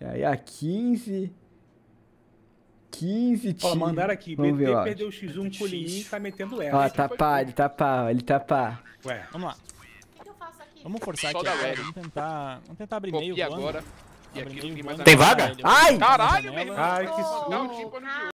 Aí a 15. 15 tiros. Ó, mandaram aqui. Vamos BT ver, ó. perdeu o X1 com o Lin tá metendo essa. Ó, tá tapar, ele tapar, tá ele tapar. Tá Ué, vamos lá. Vamos forçar aqui. Vamos tentar, vamos tentar abrir meio agora. Tem vaga? Ai! Caralho, velho! Ai, que susto! Tipo,